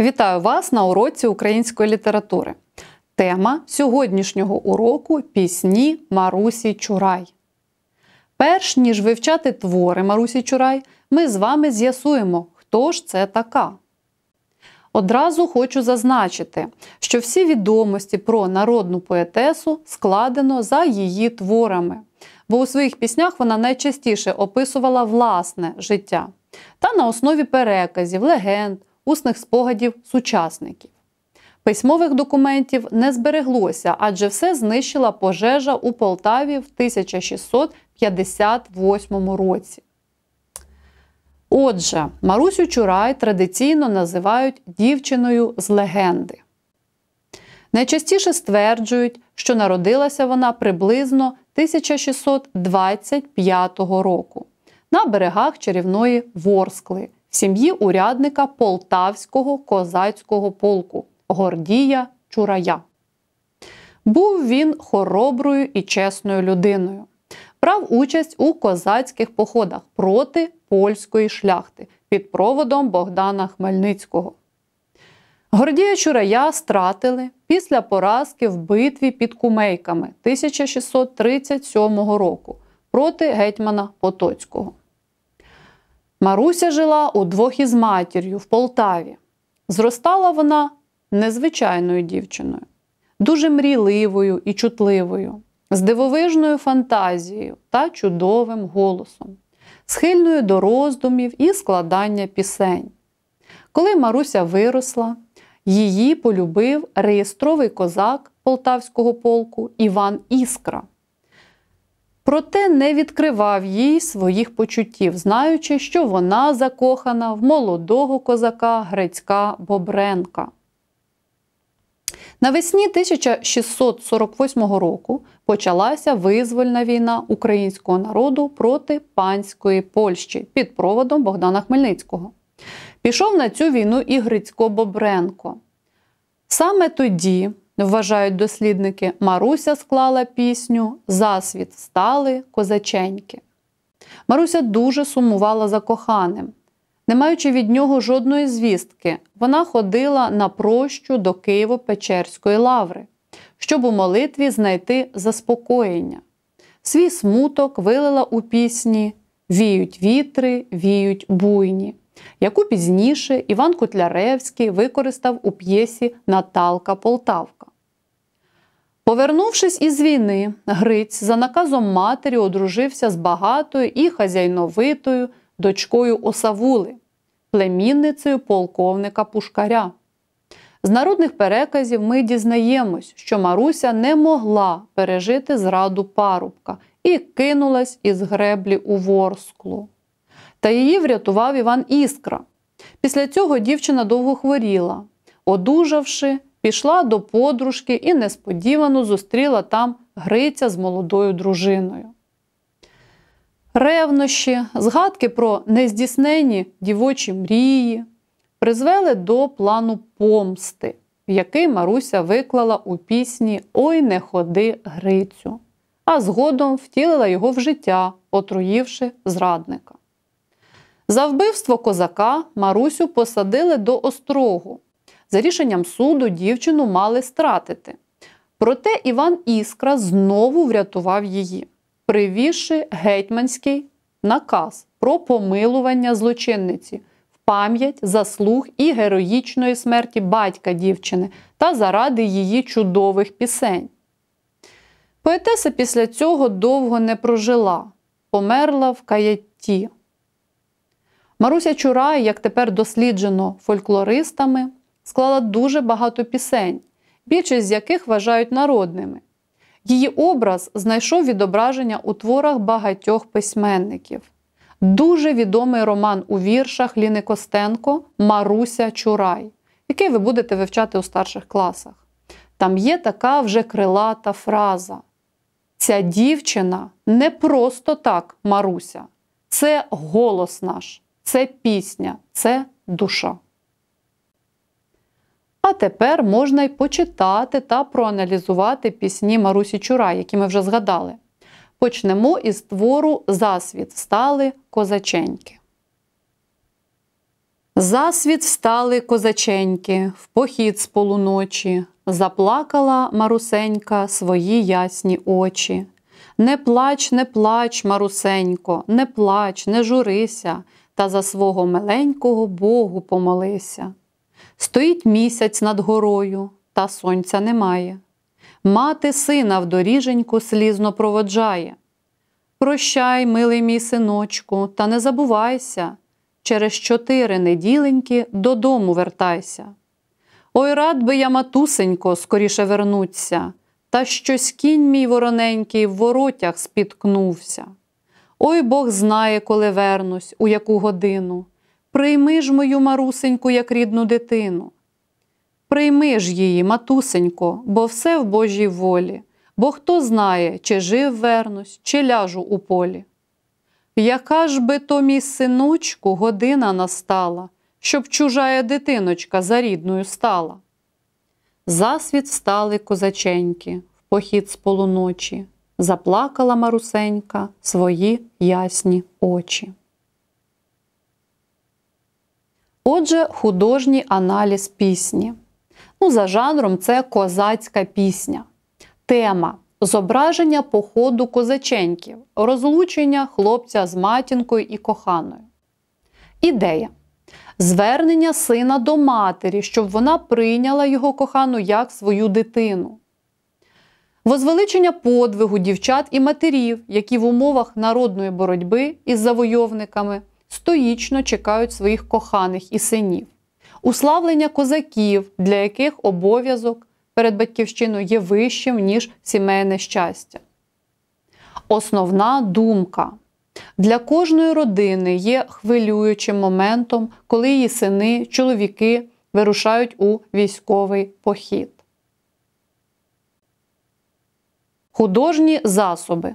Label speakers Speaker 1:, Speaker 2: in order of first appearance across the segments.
Speaker 1: Вітаю вас на уроці української літератури. Тема сьогоднішнього уроку пісні Марусі Чурай. Перш ніж вивчати твори Марусі Чурай, ми з вами з'ясуємо, хто ж це така. Одразу хочу зазначити, що всі відомості про народну поетесу складено за її творами, бо у своїх піснях вона найчастіше описувала власне життя та на основі переказів, легенд усних спогадів сучасників. Письмових документів не збереглося, адже все знищила пожежа у Полтаві в 1658 році. Отже, Марусю Чурай традиційно називають дівчиною з легенди. Найчастіше стверджують, що народилася вона приблизно 1625 року на берегах чарівної Ворскли сім'ї урядника полтавського козацького полку Гордія Чурая. Був він хороброю і чесною людиною. Брав участь у козацьких походах проти польської шляхти під проводом Богдана Хмельницького. Гордія Чурая стратили після поразки в битві під кумейками 1637 року проти гетьмана Потоцького. Маруся жила удвох із матір'ю в Полтаві. Зростала вона незвичайною дівчиною, дуже мріливою і чутливою, з дивовижною фантазією та чудовим голосом, схильною до роздумів і складання пісень. Коли Маруся виросла, її полюбив реєстровий козак полтавського полку Іван Іскра проте не відкривав їй своїх почуттів, знаючи, що вона закохана в молодого козака Грецька Бобренка. Навесні 1648 року почалася визвольна війна українського народу проти панської Польщі під проводом Богдана Хмельницького. Пішов на цю війну і Грицько Бобренко. Саме тоді Вважають дослідники, Маруся склала пісню Засвіт стали козаченьки. Маруся дуже сумувала за коханим. Не маючи від нього жодної звістки, вона ходила на прощу до Києво-Печерської лаври, щоб у молитві знайти заспокоєння. Свій смуток вилила у пісні Віють вітри, віють буйні яку пізніше Іван Кутляревський використав у п'єсі Наталка Полтавка. Повернувшись із війни, Гриць за наказом матері одружився з багатою і хазяйновитою дочкою Осавули, племінницею полковника Пушкаря. З народних переказів ми дізнаємось, що Маруся не могла пережити зраду парубка і кинулась із греблі у ворсклу та її врятував Іван Іскра. Після цього дівчина довго хворіла, одужавши, пішла до подружки і несподівано зустріла там Гриця з молодою дружиною. Ревнощі, згадки про нездійснені дівочі мрії призвели до плану помсти, який Маруся виклала у пісні Ой не ходи Грицю, а згодом втілила його в життя, отруївши зрадника. За вбивство козака Марусю посадили до острогу. За рішенням суду дівчину мали стратити. Проте Іван Іскра знову врятував її, привівши гетьманський наказ про помилування злочинниці в пам'ять заслуг і героїчної смерті батька дівчини та заради її чудових пісень. Поетеса після цього довго не прожила, померла в каятті. Маруся Чурай, як тепер досліджено фольклористами, склала дуже багато пісень, більшість з яких вважають народними. Її образ знайшов відображення у творах багатьох письменників. Дуже відомий роман у віршах Ліни Костенко Маруся Чурай, який ви будете вивчати у старших класах. Там є така вже крилата фраза. Ця дівчина не просто так, Маруся, це голос наш це пісня, це душа. А тепер можна й почитати та проаналізувати пісні Марусі Чура, які ми вже згадали. Почнемо із твору Засвіт встали козаченьки. Засвіт встали козаченьки в похід з полуночі. Заплакала Марусенька свої ясні очі. Не плач, не плач, Марусенько, не плач, не журися та за свого миленького Богу помолися. Стоїть місяць над горою, та сонця немає. Мати сина в доріженьку слізно проводжає. Прощай, милий мій синочку, та не забувайся, через чотири неділеньки додому вертайся. Ой, рад би я, матусенько, скоріше вернуться, та щось кінь мій вороненький в воротях спіткнувся. Ой Бог знає, коли вернусь, у яку годину. Прийми ж мою марусеньку, як рідну дитину. Прийми ж її, матусенько, бо все в Божій волі, бо хто знає, чи жив вернусь, чи ляжу у полі. Яка ж би то, мій синочку, година настала, щоб чужая дитиночка за рідною стала? Засвіт стали козаченьки в похід з полуночі заплакала Марусенька свої ясні очі. Отже, художній аналіз пісні. Ну, За жанром це козацька пісня. Тема зображення походу козаченьків, розлучення хлопця з матінкою і коханою. Ідея. Звернення сина до матері, щоб вона прийняла його кохану як свою дитину. Возвеличення подвигу дівчат і матерів, які в умовах народної боротьби із завойовниками стоїчно чекають своїх коханих і синів, уславлення козаків, для яких обов'язок перед батьківщиною є вищим, ніж сімейне щастя. Основна думка для кожної родини є хвилюючим моментом, коли її сини, чоловіки вирушають у військовий похід. художні засоби,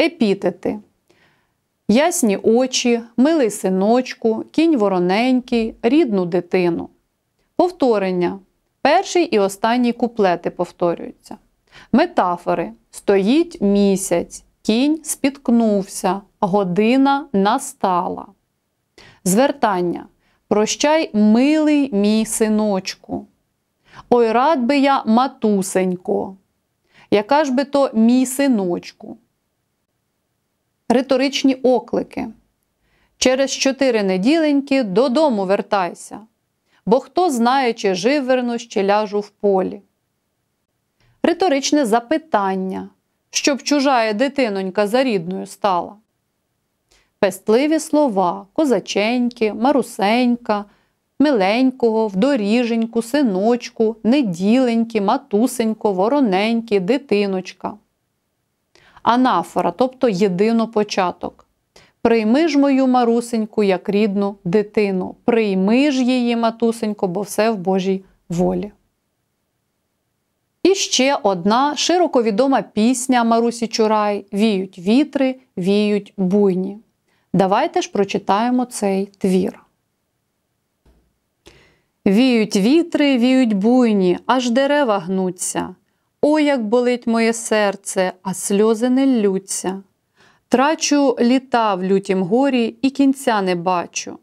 Speaker 1: епітети, ясні очі, милий синочку, кінь вороненький, рідну дитину. Повторення. Перший і останній куплети повторюються. Метафори: Стоїть місяць, кінь спіткнувся, година настала. Звертання. Прощай, милий мій синочку. Ой, рад би я, матусенько. Яка ж би то мій синочку? Риторичні оклики. Через чотири неділеньки додому вертайся, бо хто знає, чи жив вернусь, чи ляжу в полі. Риторичне запитання, щоб чужая дитинонька за рідною стала. Пестливі слова, козаченьки, марусенька миленького, вдоріженьку, синочку, неділенькі, матусеньку, вороненькі, дитиночка. Анафора, тобто єдино початок. Прийми ж мою марусеньку, як рідну дитину, прийми ж її, матусенько, бо все в Божій волі. І ще одна широко відома пісня Марусі Чурай Віють вітри, віють буйні. Давайте ж прочитаємо цей твір. Віють вітри, віють буйні, аж дерева гнуться. О, як болить моє серце, а сльози не ллються. Трачу літа в лютім горі і кінця не бачу.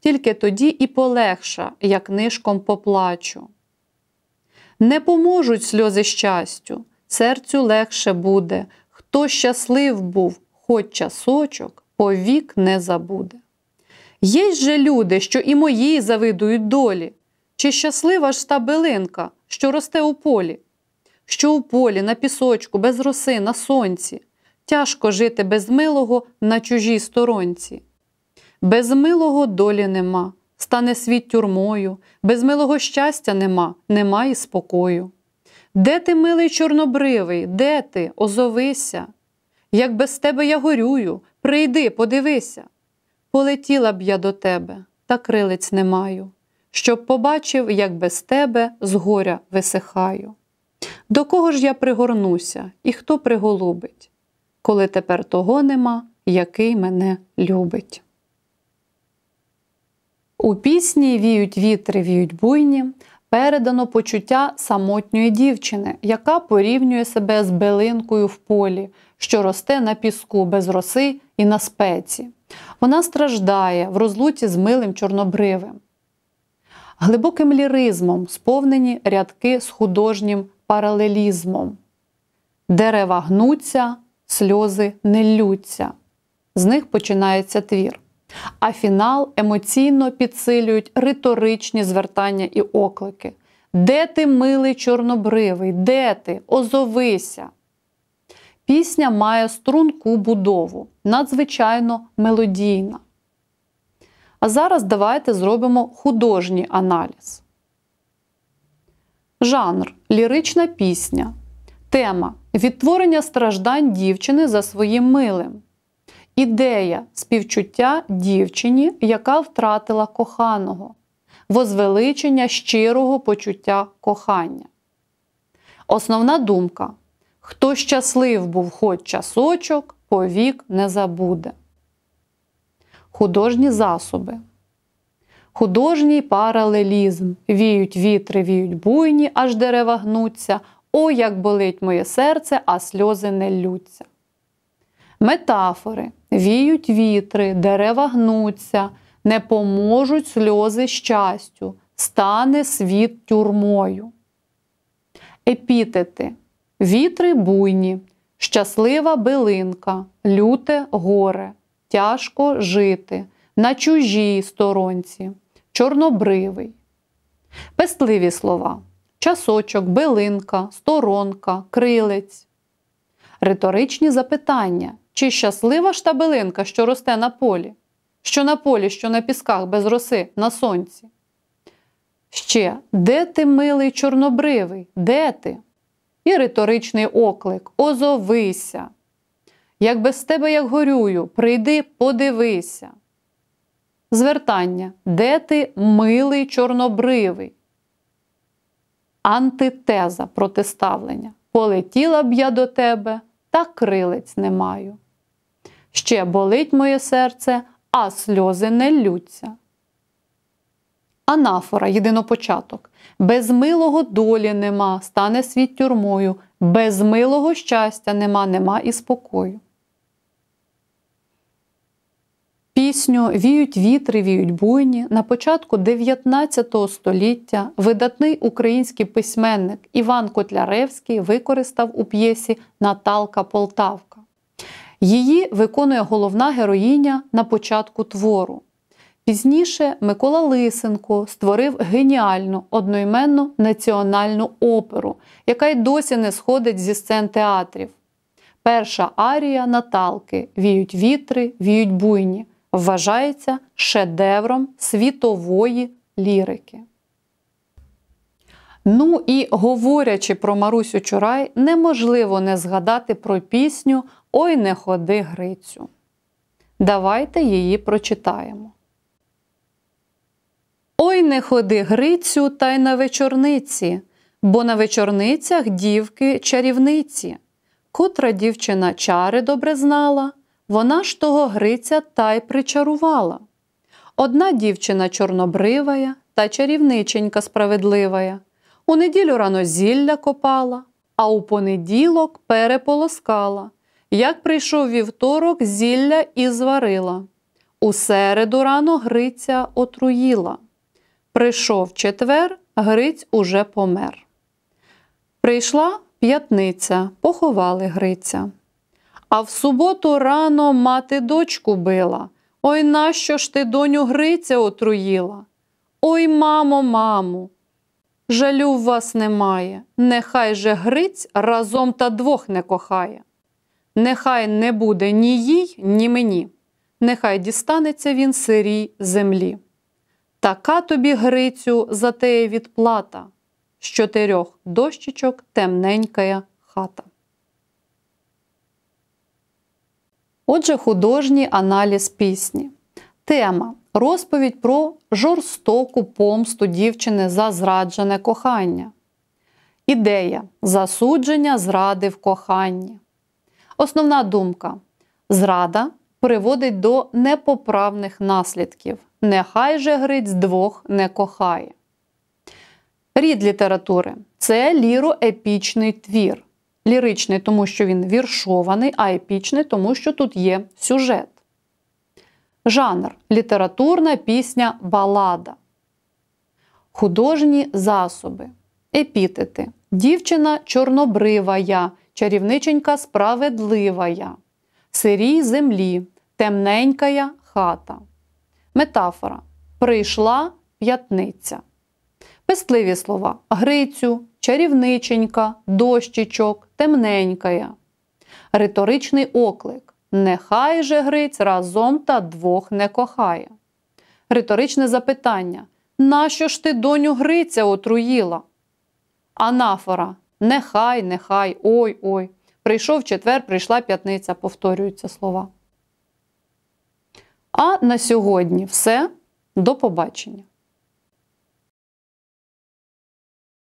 Speaker 1: Тільки тоді і полегша, як нишком поплачу. Не поможуть сльози щастю, серцю легше буде. Хто щаслив був, хоч часочок, повік не забуде. Є ж же люди, що і мої завидують долі, чи щаслива ж та билинка, що росте у полі, що у полі, на пісочку, без роси, на сонці, тяжко жити без милого на чужій сторонці. Без милого долі нема, стане світ тюрмою, без милого щастя нема, нема і спокою. Де ти, милий чорнобривий, де ти, озовися? Як без тебе я горюю, прийди, подивися. Полетіла б я до тебе, та крилець не маю щоб побачив, як без тебе з горя висихаю. До кого ж я пригорнуся і хто приголубить, коли тепер того нема, який мене любить. У пісні віють вітри, віють буйні, передано почуття самотньої дівчини, яка порівнює себе з белинкою в полі, що росте на піску без роси і на спеці. Вона страждає в розлуті з милим чорнобривим глибоким ліризмом сповнені рядки з художнім паралелізмом. Дерева гнуться, сльози не ллються. З них починається твір. А фінал емоційно підсилюють риторичні звертання і оклики. Де ти, милий чорнобривий? Де ти? Озовися? Пісня має струнку будову, надзвичайно мелодійна. А зараз давайте зробимо художній аналіз. Жанр лірична пісня. Тема відтворення страждань дівчини за своїм милим. Ідея співчуття дівчині, яка втратила коханого. Возвеличення щирого почуття кохання. Основна думка: хто щаслив був хоч часочок, повік не забуде художні засоби. Художній паралелізм. Віють вітри, віють буйні, аж дерева гнуться. О, як болить моє серце, а сльози не ллються. Метафори віють вітри, дерева гнуться, не поможуть сльози щастю, стане світ тюрмою. Епітети вітри буйні, щаслива билинка, люте горе тяжко жити, на чужій сторонці, чорнобривий. Пестливі слова часочок, билинка, сторонка, крилець. Риторичні запитання, чи щаслива ж та билинка, що росте на полі, що на полі, що на пісках без роси, на сонці. Ще де ти, милий чорнобривий, де ти? І риторичний оклик Озовися. Як без тебе я горюю, прийди, подивися. Звертання, де ти милий чорнобривий? Антитеза протиставлення. Полетіла б я до тебе, та крилець не маю. Ще болить моє серце, а сльози не лються. Анафора, єдинопочаток. Без милого долі нема, стане світ тюрмою, без милого щастя нема, нема і спокою. пісню Віють вітри, віють буйні на початку 19 століття видатний український письменник Іван Котляревський використав у п'єсі Наталка Полтавка. Її виконує головна героїня на початку твору. Пізніше Микола Лисенко створив геніальну одноіменну національну оперу, яка й досі не сходить зі сцен театрів. Перша арія Наталки Віють вітри, віють буйні вважається шедевром світової лірики. Ну і говорячи про Марусю Чурай, неможливо не згадати про пісню Ой не ходи Грицю. Давайте її прочитаємо. Ой не ходи Грицю, та й на вечорниці, бо на вечорницях дівки чарівниці, котра дівчина чари добре знала, вона ж того Гриця та й причарувала. Одна дівчина чорнобривая та чарівниченька справедливая. У неділю рано зілля копала, а у понеділок переполоскала. Як прийшов вівторок, зілля і зварила. У середу рано Гриця отруїла. Прийшов четвер, Гриць уже помер. Прийшла п'ятниця, поховали Гриця. А в суботу рано мати дочку била. Ой, нащо ж ти доню Гриця отруїла? Ой, мамо, мамо, жалю в вас немає, нехай же Гриць разом та двох не кохає. Нехай не буде ні їй, ні мені, нехай дістанеться він сирій землі. Така тобі, Грицю, за теє відплата, з чотирьох дощечок темненькая хата. Отже, художній аналіз пісні. Тема розповідь про жорстоку помсту дівчини за зраджене кохання. Ідея засудження зради в коханні. Основна думка. Зрада приводить до непоправних наслідків. Нехай же Гриць двох не кохає. Рід літератури це ліроепічний твір ліричний, тому що він віршований, а епічний, тому що тут є сюжет. Жанр літературна пісня, балада. Художні засоби. Епітети. Дівчина чорнобривая, чарівниченька справедливая, сирій землі, темненькая хата. Метафора. Прийшла п'ятниця. Пестливі слова грицю, чарівниченька, дощечок, темненькая. Риторичний оклик Нехай же Гриць разом та двох не кохає. Риторичне запитання Нащо ж ти доню Гриця отруїла? Анафора Нехай, нехай, ой ой. Прийшов четвер, прийшла п'ятниця, повторюються слова. А на сьогодні все. До побачення!